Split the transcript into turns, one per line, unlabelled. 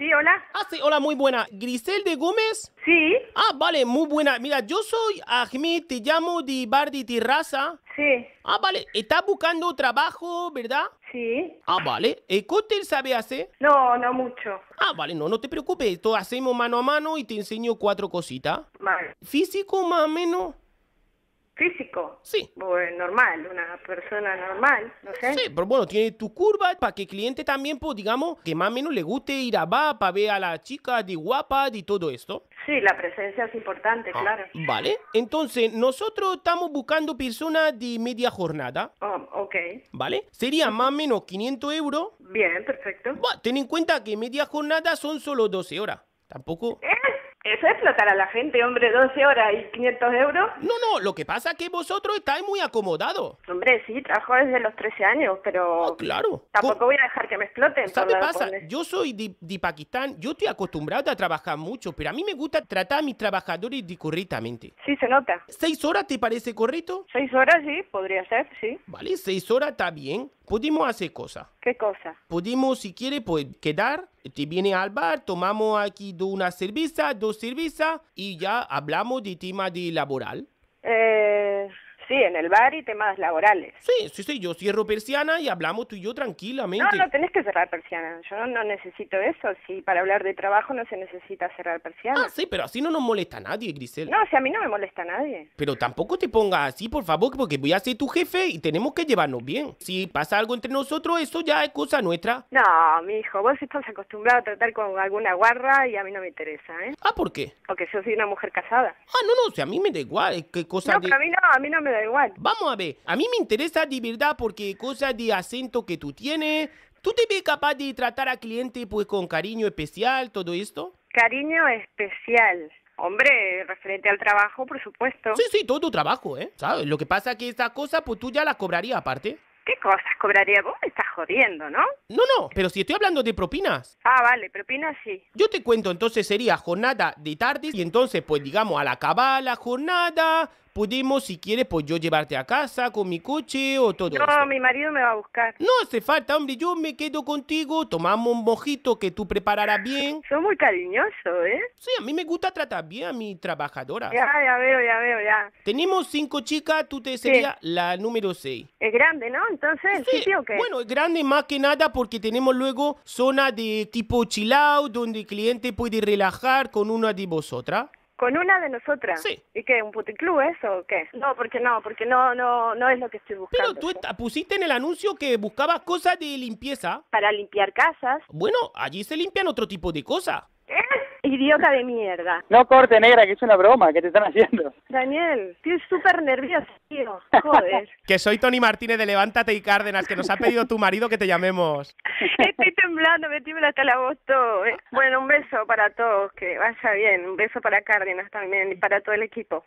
Sí, hola. Ah, sí, hola, muy buena. ¿Grisel de Gómez? Sí. Ah, vale, muy buena. Mira, yo soy Ahmed, te llamo de Bar de Sí. Ah, vale, estás buscando trabajo, ¿verdad? Sí. Ah, vale. ¿El cóctel sabe hacer? No, no mucho. Ah, vale, no, no te preocupes. Esto hacemos mano a mano y te enseño cuatro cositas.
Vale. ¿Físico más o menos? físico. Sí. normal, una persona normal, no sé. Sí,
pero bueno, tiene tu curva para que el cliente también, pues, digamos, que más o menos le guste ir a bar para ver a la chica de guapa y todo esto. Sí, la presencia
es importante, ah, claro.
Vale, entonces nosotros estamos buscando personas de media jornada. Oh, ok. Vale, sería más o menos 500 euros. Bien, perfecto. Bueno, ten en cuenta que media jornada son solo 12 horas. Tampoco. Eso es
explotar a la gente, hombre, 12 horas y 500 euros. No, no, lo que pasa es que vosotros estáis muy acomodados. Hombre, sí, trabajo desde los 13 años, pero... Ah, claro. Tampoco voy a dejar que me exploten. ¿Sabes qué pasa?
Yo soy de, de, Pakistán, yo estoy acostumbrado a trabajar mucho, pero a mí me gusta tratar a mis trabajadores correctamente. Sí, se nota. ¿Seis horas te parece correcto? Seis horas, sí,
podría ser, sí.
Vale, seis horas está bien. Podemos hacer cosas. ¿Qué cosa? Podemos, si quiere, pues, quedar. Te este, viene al bar, tomamos aquí una cerveza, dos cervezas y ya hablamos de tema de laboral.
Eh... Sí, en el bar y temas laborales. Sí,
sí, sí, yo cierro persiana y hablamos tú y yo tranquilamente. No, no
tenés que cerrar persiana, yo no, necesito eso, si para hablar de trabajo no se necesita cerrar persiana. Ah, sí, pero así
no nos molesta a nadie, Grisel. No,
si sea, a mí no me molesta a nadie.
Pero tampoco te pongas así, por favor, porque voy a ser tu jefe y tenemos que llevarnos bien. Si pasa algo entre nosotros, eso ya es cosa nuestra.
No, mi hijo, vos estás acostumbrado a tratar con alguna guarra y a mí no me interesa, ¿eh? Ah, ¿por qué? Porque yo soy una mujer casada. Ah, no,
no, o si a mí me da igual, qué cosa... No, pero a
mí no, a mí no me da igual. Vamos a
ver, a mí me interesa de verdad porque cosas de acento que tú tienes, ¿tú te ves capaz de tratar a cliente pues con cariño especial, todo esto?
Cariño especial. Hombre, referente al trabajo, por supuesto. Sí,
sí, todo tu trabajo, ¿eh? ¿Sabes? Lo que pasa es que esta cosa, pues tú ya la cobrarías aparte. ¿Qué cosas cobraría vos, me estás jodiendo, ¿no? No, no, pero si estoy hablando de propinas.
Ah, vale, propinas sí.
Yo te cuento, entonces sería jornada de tardes y entonces, pues digamos, a la jornada, podemos, si quieres, pues yo llevarte a casa con mi coche o todo No, mi marido me va a buscar. No hace falta, hombre, yo me quedo contigo, tomamos un mojito que tú prepararás bien. Soy muy cariñoso, ¿eh? Sí, a mí me gusta tratar bien a mi trabajadora. Ya,
ya veo, ya veo, ya.
Tenemos cinco chicas, tú te sería la número seis. Es grande, ¿no? Entonces entonces el sí, sitio o qué? Bueno, grande más que nada porque tenemos luego zona de tipo chill out donde el cliente puede relajar con una de vosotras.
¿Con una de nosotras? Sí. ¿Y qué? ¿Un club, eso o qué? No, porque no, porque no, no, no es lo que estoy buscando. Pero tú
pusiste en el anuncio que buscabas cosas de limpieza. Para limpiar
casas. Bueno,
allí se limpian otro tipo de cosas.
Idiota de mierda.
No corte, negra, que es una broma, que te están haciendo.
Daniel, estoy súper nervioso, Joder.
que soy Tony Martínez de Levántate y Cárdenas, que nos ha pedido tu marido que te llamemos.
Estoy temblando, me tiembla hasta la voz todo. Eh. Bueno, un beso para todos, que vaya bien. Un beso para Cárdenas también y para todo el equipo.